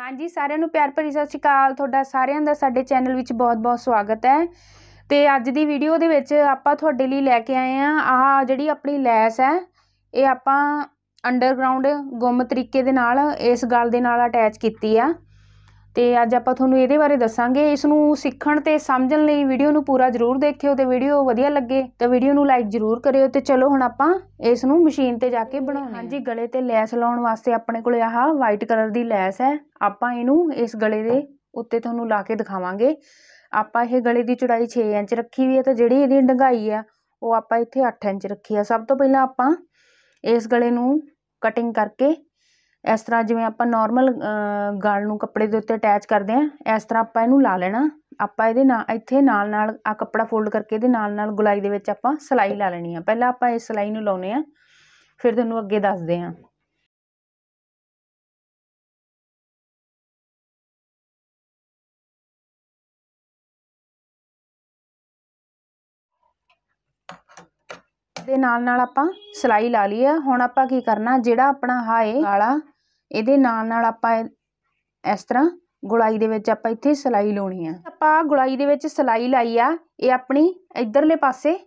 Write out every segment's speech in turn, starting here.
हाँ जी सारे प्यार भरी सत श्रीकाल थोड़ा सारियां का साढ़े चैनल में बहुत बहुत स्वागत है तो अज की वीडियो के आपे लैके आए हैं आह जी अपनी लैस है ये आप अंडरग्राउंड गुम तरीके इस गल अटैच की है तो अज आप ये बारे दसा इसको सीखण तो समझ लीडियो पूरा जरूर देखियो तो वीडियो वजी लगे तो वीडियो में लाइक जरूर करो तो चलो हम आप इस मशीन पर जाके बना हाँ जी गले से लैस लाने वास्ते अपने को वाइट कलर की लैस है आपू इस गले के उत्ते ला के दिखावे आप गले की चौड़ाई छे इंच रखी हुई है तो जी यी है वो आप इतने अठ इंच रखी है सब तो पहला आप गले कटिंग करके इस तरह जिमें आप नॉर्मल गल गलू कपड़े के उत्ते अटैच करते हैं इस तरह आपू ला लेना आप इतने नाल आ कपड़ा फोल्ड करके गुलाई के सिलाई ला लेनी है पहले आप सिलाई में लाने फिर तुम अगे दसते हैं दे नाल नाल आप सिलाई ला ली है हम आप करना जोड़ा अपना हाए वाला ये आप इस तरह गुलाई देखे सिलाई लानी है आप गुलाई देलाई लाई आ ये अपनी इधरले पासे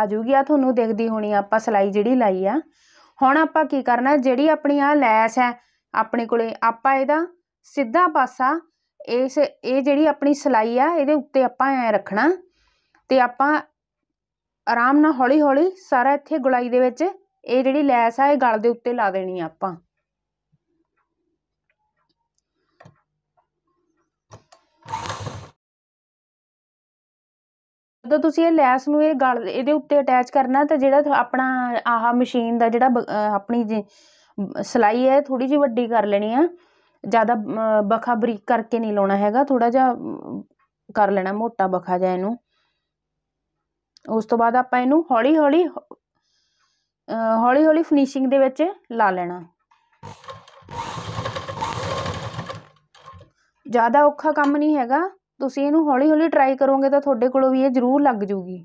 आजगी थोनू देखती होनी आप सिलाई जी लाई आ हूँ आप करना जी अपनी आ लैस है अपने को आप सीधा पासा इस ये जी अपनी सिलाई है ये उत्ते आप रखना तो आप ਆਰਾਮ ਨਾਲ ਹੌਲੀ ਹੌਲੀ ਸਾਰਾ ਇੱਥੇ ਗੁਲਾਈ ਦੇ ਵਿੱਚ ਇਹ ਜਿਹੜੀ ਲੈਸ ਆ ਇਹ ਗਲ ਦੇ ਉੱਤੇ ਲਾ ਦੇਣੀ ਆ ਆਪਾਂ ਜਦੋਂ ਤੁਸੀਂ ਇਹ ਲੈਸ ਨੂੰ ਇਹ ਗਲ ਇਹਦੇ ਉੱਤੇ ਅਟੈਚ ਕਰਨਾ ਤਾਂ ਜਿਹੜਾ ਆਪਣਾ ਆਹ ਮਸ਼ੀਨ ਦਾ ਜਿਹੜਾ ਆਪਣੀ ਸਲਾਈ ਹੈ ਥੋੜੀ ਜਿਹੀ ਵੱਡੀ ਕਰ ਲੈਣੀ ਆ ਜ਼ਿਆਦਾ ਬਖਾ ਬਰੀਕ ਕਰਕੇ ਨਹੀਂ ਲਾਉਣਾ ਹੈਗਾ ਥੋੜਾ ਜਿਹਾ ਕਰ ਲੈਣਾ ਮੋਟਾ ਬਖਾ ਜਾਂ ਇਹਨੂੰ उस तो बाद आप हौली हौली हौली हौली फिनिशिंग ला लेना ज़्यादा औखा कम नहीं है तुम इनू हौली हौली ट्राई करोगे तो थोड़े को भी यह जरूर लग जूगी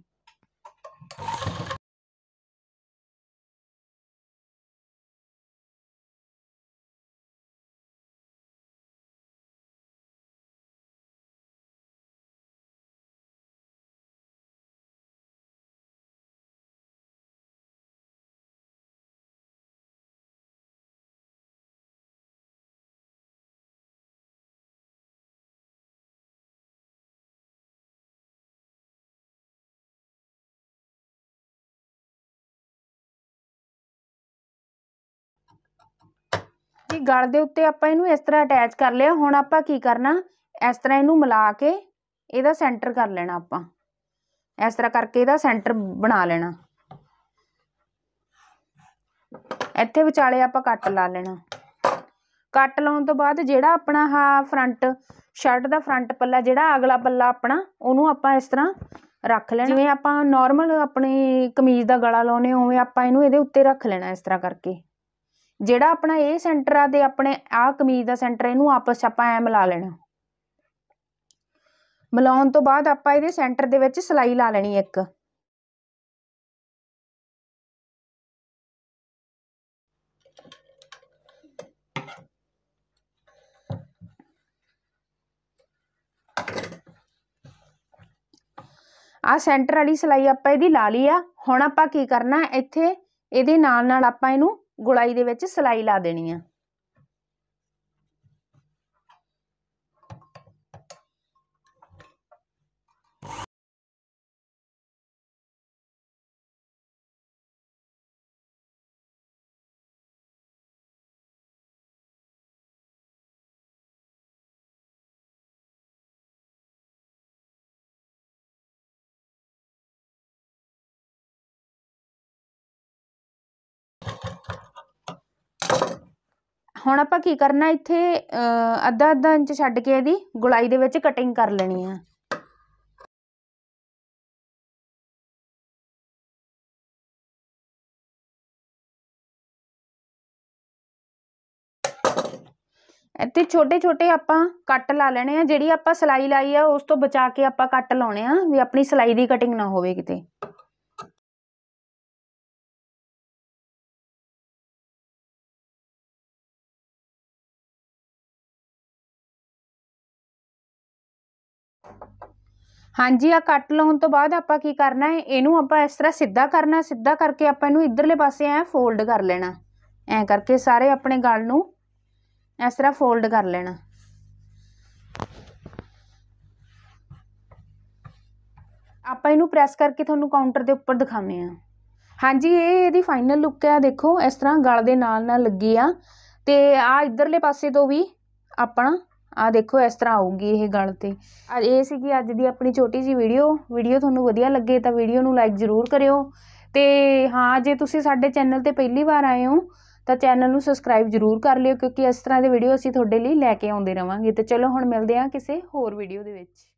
ਜੀ ਗਲ ਦੇ ਉੱਤੇ ਆਪਾਂ ਇਹਨੂੰ ਇਸ ਤਰ੍ਹਾਂ ਅਟੈਚ ਕਰ ਲਿਆ ਹੁਣ ਆਪਾਂ ਕੀ ਕਰਨਾ ਇਸ ਤਰ੍ਹਾਂ ਇਹਨੂੰ ਮਿਲਾ ਕੇ ਇਹਦਾ ਸੈਂਟਰ ਕਰ ਲੈਣਾ ਆਪਾਂ ਇਸ ਤਰ੍ਹਾਂ ਕਰਕੇ ਇਹਦਾ ਸੈਂਟਰ ਬਣਾ ਲੈਣਾ ਇੱਥੇ ਵਿਚਾਲੇ ਆਪਾਂ ਕੱਟ ਲਾ ਲੈਣਾ ਕੱਟ ਲਾਉਣ ਤੋਂ ਬਾਅਦ ਜਿਹੜਾ ਆਪਣਾ ਆ ਫਰੰਟ ਸ਼ਰਟ ਦਾ ਫਰੰਟ ਪੱਲਾ ਜਿਹੜਾ ਅਗਲਾ ਪੱਲਾ ਆਪਣਾ ਉਹਨੂੰ ਆਪਾਂ ਇਸ ਤਰ੍ਹਾਂ ਰੱਖ ਲੈਣਾ ਜਿਵੇਂ ਆਪਾਂ ਨਾਰਮਲ ਆਪਣੀ ਕਮੀਜ਼ ਦਾ ਗਲਾ ਲਾਉਨੇ ਉਵੇਂ ਆਪਾਂ ਇਹਨੂੰ ਇਹਦੇ ਉੱਤੇ ਰੱਖ ਲੈਣਾ ਇਸ ਤਰ੍ਹਾਂ ਕਰਕੇ ਜਿਹੜਾ ਆਪਣਾ ਇਹ ਸੈਂਟਰ ਆ ਤੇ ਆਪਣੇ ਆਹ ਕਮੀਜ਼ ਦਾ ਸੈਂਟਰ ਇਹਨੂੰ ਆਪਸ 'ਚ ਆਪਾਂ ਐ ਮਿਲਾ ਲੈਣਾ ਮਿਲਾਉਣ ਤੋਂ ਬਾਅਦ ਆਪਾਂ ਇਹਦੇ ਸੈਂਟਰ ਦੇ ਵਿੱਚ ਸਲਾਈ ਲਾ ਲੈਣੀ ਇੱਕ ਆ ਸੈਂਟਰ ਵਾਲੀ ਸਲਾਈ ਆਪਾਂ ਇਹਦੀ ਲਾ ਲਈ ਆ ਹੁਣ ਆਪਾਂ ਕੀ ਕਰਨਾ ਇੱਥੇ ਇਹਦੇ ਨਾਲ ਨਾਲ ਆਪਾਂ ਇਹਨੂੰ ਗੋਲਾਈ ਦੇ ਵਿੱਚ ਸਲਾਈ ਲਾ ਦੇਣੀ ਆ हूँ आप करना इतने अद्धा अद्धा इंच छड़ के यदि गुलाई के कटिंग कर लेनी है इतने छोटे छोटे आप कट ला लेने जी आप सिलाई लाई है उस तो बचा के आप कट लाने भी अपनी सिलाई की कटिंग ना होते हाँ जी आ कट लाने तो बाद आप करना है इनू आप इस तरह सीधा करना सीधा करके आप इधरले पासे ए फोल्ड कर लेना ए करके सारे अपने गल न इस तरह फोल्ड कर लेना आप प्रेस करके थोड़ा काउंटर के उपर दिखाने हाँ जी ये फाइनल लुक है देखो इस तरह गल के लगी आ इधरले पासे तो भी अपना आ देखो इस तरह आऊगी ये गल से यह अज की अपनी छोटी जी वीडियो भीडियो थोड़ू वजिया लगे तो वीडियो में लाइक जरूर करो तो हाँ जे तुम साढ़े चैनल पर पहली बार आए हो तो चैनल में सबसक्राइब जरूर कर लियो क्योंकि इस तरह के वीडियो असं थोड़े लैके आते रहेंगे तो चलो हम मिलते हैं हाँ किसी होर भीडियो के